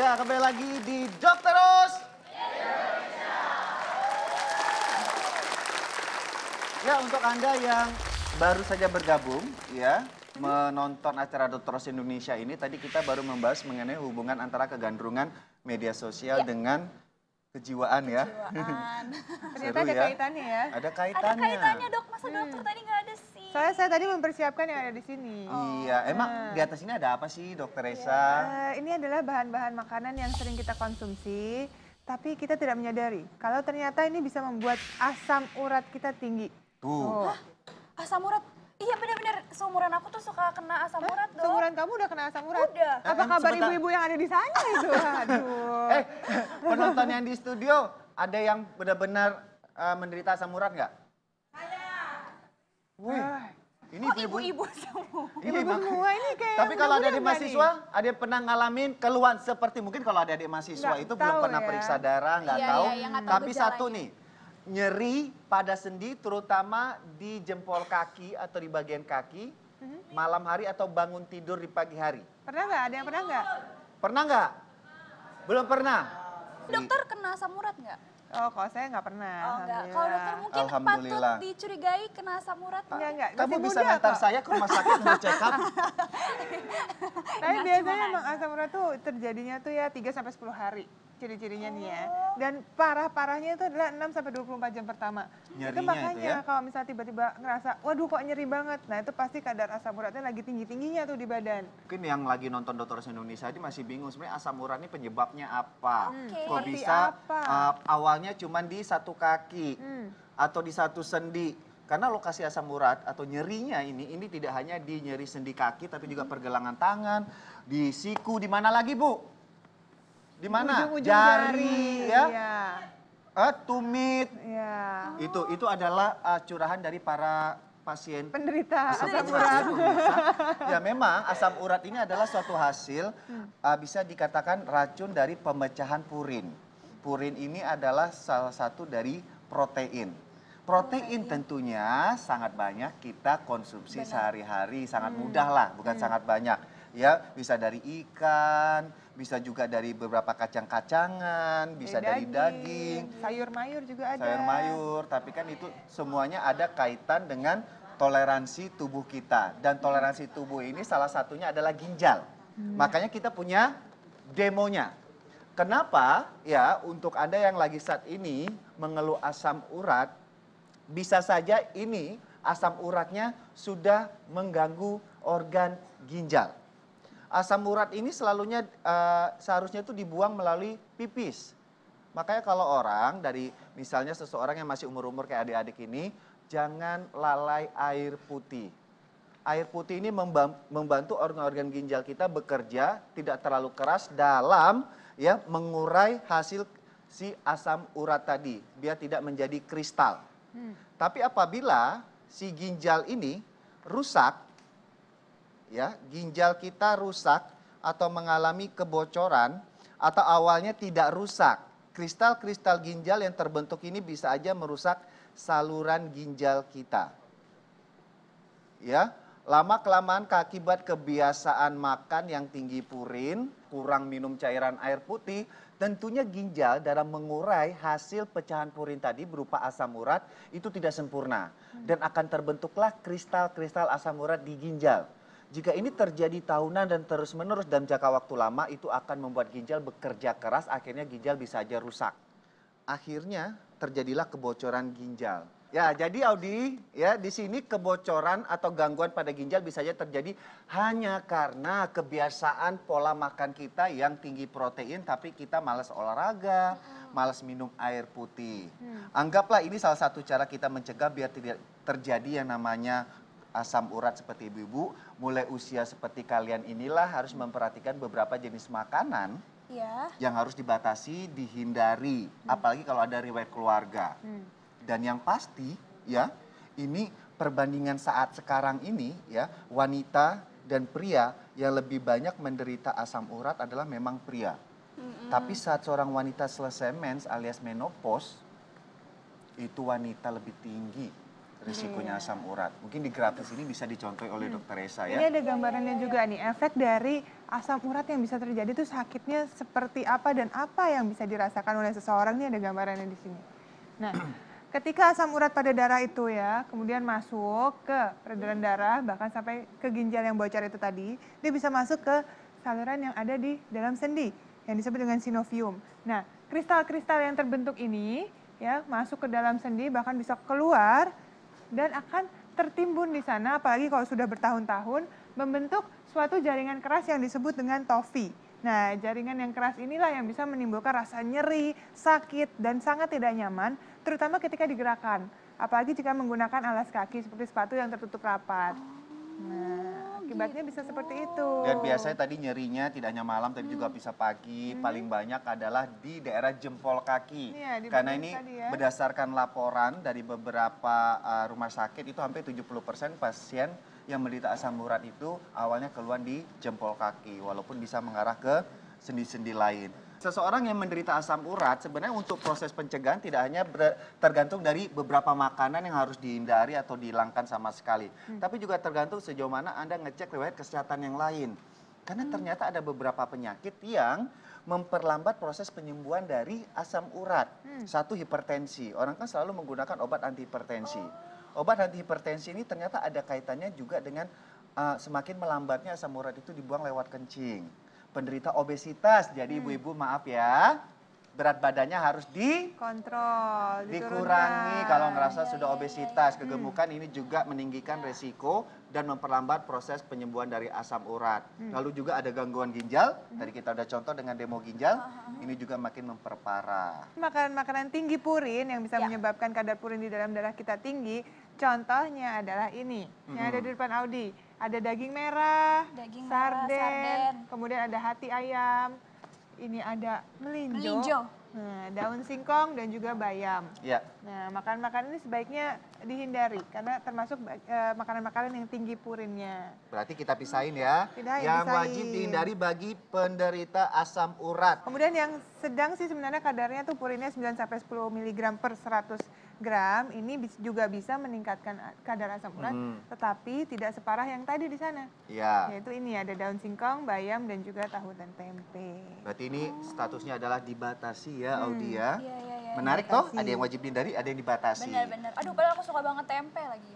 Ya, kembali lagi di Job Terus. Ya, untuk Anda yang baru saja bergabung, ya, menonton acara Terus Indonesia ini, tadi kita baru membahas mengenai hubungan antara kegandrungan media sosial ya. dengan kejiwaan ya. Kejiwaan. Ternyata ada ya. kaitannya ya. Ada kaitannya. Ada kaitannya dok. Masa hmm. dokter tadi nggak ada Soalnya saya tadi mempersiapkan yang ada di sini. Oh. Iya, nah. emang nah. di atas ini ada apa sih, Dokter Esa? Iya. ini adalah bahan-bahan makanan yang sering kita konsumsi, tapi kita tidak menyadari kalau ternyata ini bisa membuat asam urat kita tinggi. Tuh. Oh. Hah? Asam urat? Iya benar-benar seumuran aku tuh suka kena asam Hah? urat dong. Seumuran kamu udah kena asam urat? Udah. Apa kabar ibu-ibu yang ada di sana itu? Aduh. Eh, penonton yang di studio ada yang benar-benar uh, menderita asam urat nggak? Ah. ini ibu-ibu semua. ibu ibu semua ini kayak. Tapi kalau ada di mahasiswa, ada yang pernah ngalamin keluhan seperti mungkin kalau ada di mahasiswa itu belum pernah ya. periksa darah, nggak iya, tahu. Iya, iya tahu. Tapi satu nih, nyeri pada sendi terutama di jempol kaki atau di bagian kaki mhm. malam hari atau bangun tidur di pagi hari. Pernah nggak? Ada yang pernah nggak? Pernah nggak? Belum pernah. Dokter kena samurat nggak? Oh, kalau saya nggak pernah. Oh, enggak. Kalau dokter mungkin patut dicurigai kena asam urat. Enggak, enggak. Kamu bisa ngantar saya ke rumah sakit untuk check up. Tapi biasanya emang asam urat tuh terjadinya tuh ya 3 sampai 10 hari ciri-cirinya oh. nih ya. Dan parah-parahnya itu adalah 6 sampai 24 jam pertama. Nyarinya itu makanya ya? kalau misalnya tiba-tiba ngerasa, waduh kok nyeri banget. Nah, itu pasti kadar asam uratnya lagi tinggi-tingginya tuh di badan. Mungkin yang lagi nonton Dokter Indonesia ini masih bingung sebenarnya asam urat ini penyebabnya apa? Hmm, okay. Kok Seperti bisa apa? Uh, awalnya cuma di satu kaki hmm. atau di satu sendi karena lokasi asam urat atau nyerinya ini ini tidak hanya di nyeri sendi kaki tapi juga hmm. pergelangan tangan, di siku, di mana lagi, Bu? Di mana? Ujung, ujung jari, jari ya. Iya. Uh, tumit. Iya. Itu itu adalah uh, curahan dari para pasien penderita asam, asam urat. ya memang asam urat ini adalah suatu hasil uh, bisa dikatakan racun dari pemecahan purin. Purin ini adalah salah satu dari protein. Protein tentunya sangat banyak kita konsumsi sehari-hari, sangat hmm. mudah lah, bukan hmm. sangat banyak. Ya, bisa dari ikan, bisa juga dari beberapa kacang-kacangan, bisa dari, daging, daging. sayur mayur juga ada. Sayur mayur, tapi kan itu semuanya ada kaitan dengan toleransi tubuh kita dan toleransi tubuh ini salah satunya adalah ginjal. Hmm. Makanya kita punya demonya. Kenapa ya untuk Anda yang lagi saat ini mengeluh asam urat bisa saja ini asam uratnya sudah mengganggu organ ginjal. Asam urat ini selalunya eh, seharusnya itu dibuang melalui pipis. Makanya kalau orang dari misalnya seseorang yang masih umur-umur kayak adik-adik ini, jangan lalai air putih. Air putih ini membantu organ-organ ginjal kita bekerja tidak terlalu keras dalam ya mengurai hasil si asam urat tadi biar tidak menjadi kristal. Tapi apabila si ginjal ini rusak, ya ginjal kita rusak atau mengalami kebocoran atau awalnya tidak rusak, kristal-kristal ginjal yang terbentuk ini bisa aja merusak saluran ginjal kita. Ya, Lama kelamaan keakibat kebiasaan makan yang tinggi purin, kurang minum cairan air putih, tentunya ginjal dalam mengurai hasil pecahan purin tadi berupa asam urat itu tidak sempurna dan akan terbentuklah kristal-kristal asam urat di ginjal. Jika ini terjadi tahunan dan terus-menerus dan jangka waktu lama itu akan membuat ginjal bekerja keras akhirnya ginjal bisa saja rusak. Akhirnya terjadilah kebocoran ginjal. Ya, jadi Audi, ya di sini kebocoran atau gangguan pada ginjal bisa saja terjadi hanya karena kebiasaan pola makan kita yang tinggi protein tapi kita malas olahraga, malas minum air putih. Hmm. Anggaplah ini salah satu cara kita mencegah biar tidak terjadi yang namanya asam urat seperti ibu-ibu. Mulai usia seperti kalian inilah harus memperhatikan beberapa jenis makanan ya. yang harus dibatasi, dihindari, hmm. apalagi kalau ada riwayat keluarga. Hmm dan yang pasti ya, ini perbandingan saat sekarang ini ya, wanita dan pria yang lebih banyak menderita asam urat adalah memang pria. Mm-hmm. Tapi saat seorang wanita selesai mens alias menopause, itu wanita lebih tinggi risikonya hmm. asam urat. Mungkin di grafis ini bisa dicontohi oleh hmm. dokter Esa ya. Ini ada gambarannya juga iya, iya, nih, efek dari asam urat yang bisa terjadi itu sakitnya seperti apa dan apa yang bisa dirasakan oleh seseorang ini ada gambarannya di sini. Nah, Ketika asam urat pada darah itu ya, kemudian masuk ke peredaran darah, bahkan sampai ke ginjal yang bocor itu tadi, dia bisa masuk ke saluran yang ada di dalam sendi, yang disebut dengan sinovium. Nah, kristal-kristal yang terbentuk ini ya masuk ke dalam sendi, bahkan bisa keluar dan akan tertimbun di sana, apalagi kalau sudah bertahun-tahun, membentuk suatu jaringan keras yang disebut dengan tofi. Nah, jaringan yang keras inilah yang bisa menimbulkan rasa nyeri, sakit, dan sangat tidak nyaman, terutama ketika digerakkan. Apalagi jika menggunakan alas kaki seperti sepatu yang tertutup rapat. Nah akibatnya bisa seperti itu. Dan biasanya tadi nyerinya tidak hanya malam, tapi hmm. juga bisa pagi. Hmm. Paling banyak adalah di daerah jempol kaki. Ya, Karena ini ya. berdasarkan laporan dari beberapa uh, rumah sakit itu hampir 70% pasien yang menderita asam urat itu awalnya keluhan di jempol kaki walaupun bisa mengarah ke sendi-sendi lain seseorang yang menderita asam urat sebenarnya untuk proses pencegahan tidak hanya tergantung dari beberapa makanan yang harus dihindari atau dihilangkan sama sekali, hmm. tapi juga tergantung sejauh mana Anda ngecek riwayat kesehatan yang lain. Karena hmm. ternyata ada beberapa penyakit yang memperlambat proses penyembuhan dari asam urat. Hmm. Satu hipertensi. Orang kan selalu menggunakan obat antihipertensi. Oh. Obat antihipertensi ini ternyata ada kaitannya juga dengan uh, semakin melambatnya asam urat itu dibuang lewat kencing penderita obesitas. Jadi hmm. ibu-ibu hmm. maaf ya, berat badannya harus dikontrol, dikurangi kalau ngerasa ya, sudah iya, obesitas, ya, ya. kegemukan hmm. ini juga meninggikan resiko dan memperlambat proses penyembuhan dari asam urat. Hmm. Lalu juga ada gangguan ginjal, hmm. tadi kita udah contoh dengan demo ginjal, hmm. ini juga makin memperparah. Makanan-makanan tinggi purin yang bisa ya. menyebabkan kadar purin di dalam darah kita tinggi, contohnya adalah ini yang ada hmm. di depan Audi ada daging merah, daging sarden, merah, sarden, kemudian ada hati ayam, ini ada melinjo, melinjo. Nah, daun singkong dan juga bayam. Ya. Nah, makan-makanan ini sebaiknya dihindari karena termasuk eh, makanan-makanan uh, yang tinggi purinnya. Berarti kita pisahin ya. Hmm, yang pisahin. wajib dihindari bagi penderita asam urat. Kemudian yang sedang sih sebenarnya kadarnya tuh purinnya 9 sampai 10 mg per 100 gram ini juga bisa meningkatkan kadar asam urat, hmm. tetapi tidak separah yang tadi di sana. Ya. Yaitu ini ada daun singkong, bayam, dan juga tahu dan tempe. Berarti ini oh. statusnya adalah dibatasi ya, hmm. Audia. Ya, ya, ya, Menarik dibatasi. toh, ada yang wajib dihindari, ada yang dibatasi. Benar-benar. Aduh, padahal aku suka banget tempe lagi.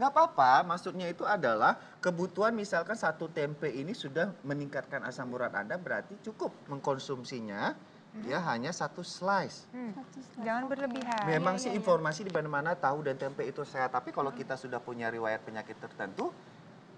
Nggak apa-apa, maksudnya itu adalah kebutuhan misalkan satu tempe ini sudah meningkatkan asam urat Anda, berarti cukup mengkonsumsinya dia hanya satu slice. Hmm. Jangan berlebihan. Memang ya, sih ya, informasi di mana-mana tahu dan tempe itu sehat, tapi kalau kita sudah punya riwayat penyakit tertentu,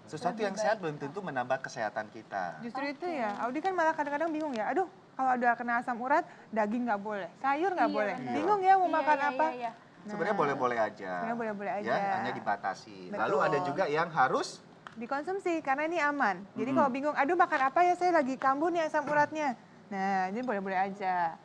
sesuatu Lebih yang baik. sehat belum tentu menambah kesehatan kita. Justru itu ya, Audi kan malah kadang-kadang bingung ya, aduh kalau ada kena asam urat, daging nggak boleh, sayur nggak iya, boleh, Iya. bingung ya mau iya, makan iya, apa. Iya, iya. Nah, sebenarnya boleh-boleh aja. Sebenarnya boleh-boleh ya, aja. Ya, hanya dibatasi. Betul. Lalu ada juga yang harus dikonsumsi karena ini aman. Jadi -hmm. kalau bingung, aduh makan apa ya saya lagi kambuh nih asam uratnya. Nah, ini boleh-boleh aja.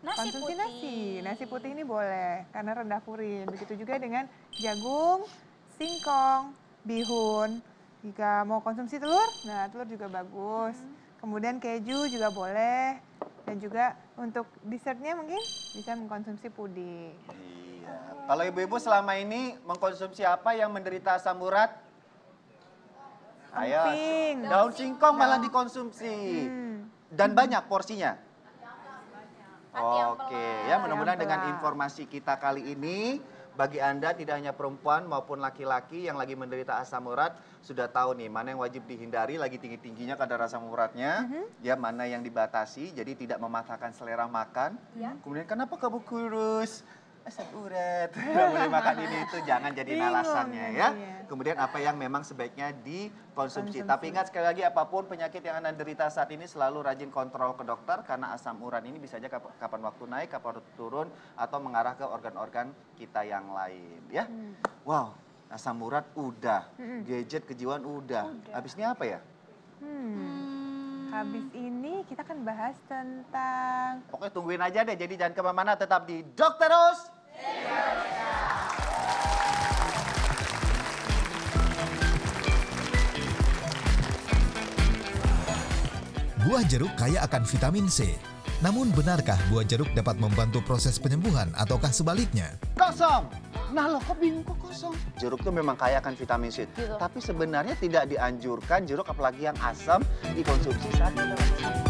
Nasi Konsumsi putih. nasi, nasi putih ini boleh karena rendah purin. Begitu juga dengan jagung, singkong, bihun. Jika mau konsumsi telur, nah telur juga bagus. Hmm. Kemudian keju juga boleh. Dan juga untuk dessertnya mungkin bisa mengkonsumsi puding. Iya. Kalau ibu-ibu selama ini mengkonsumsi apa yang menderita asam urat? Ayo, daun singkong malah dikonsumsi. Hmm dan banyak porsinya. Oke, ya mudah-mudahan dengan informasi kita kali ini bagi Anda tidak hanya perempuan maupun laki-laki yang lagi menderita asam urat sudah tahu nih mana yang wajib dihindari lagi tinggi-tingginya kadar asam uratnya, mm-hmm. ya mana yang dibatasi jadi tidak mematahkan selera makan. Yeah. Kemudian kenapa kamu kurus? makan ini itu jangan jadi alasannya ya. Iya. Kemudian apa yang memang sebaiknya dikonsumsi. Konsumsi. Tapi ingat sekali lagi apapun penyakit yang Anda derita saat ini selalu rajin kontrol ke dokter karena asam urat ini bisa aja kapan waktu naik, kapan waktu turun atau mengarah ke organ-organ kita yang lain ya. Hmm. Wow, asam urat udah, hmm. gadget kejiwaan udah. udah. Habis ini apa ya? Hmm. hmm. Habis ini kita akan bahas tentang... Pokoknya tungguin aja deh, jadi jangan kemana-mana, tetap di Dokteros. Indonesia. Buah jeruk kaya akan vitamin C. Namun benarkah buah jeruk dapat membantu proses penyembuhan ataukah sebaliknya? Kosong! Nah lo kok bingung kok kosong? Jeruk tuh memang kaya akan vitamin C. Gitu. Tapi sebenarnya tidak dianjurkan jeruk apalagi yang asam dikonsumsi saat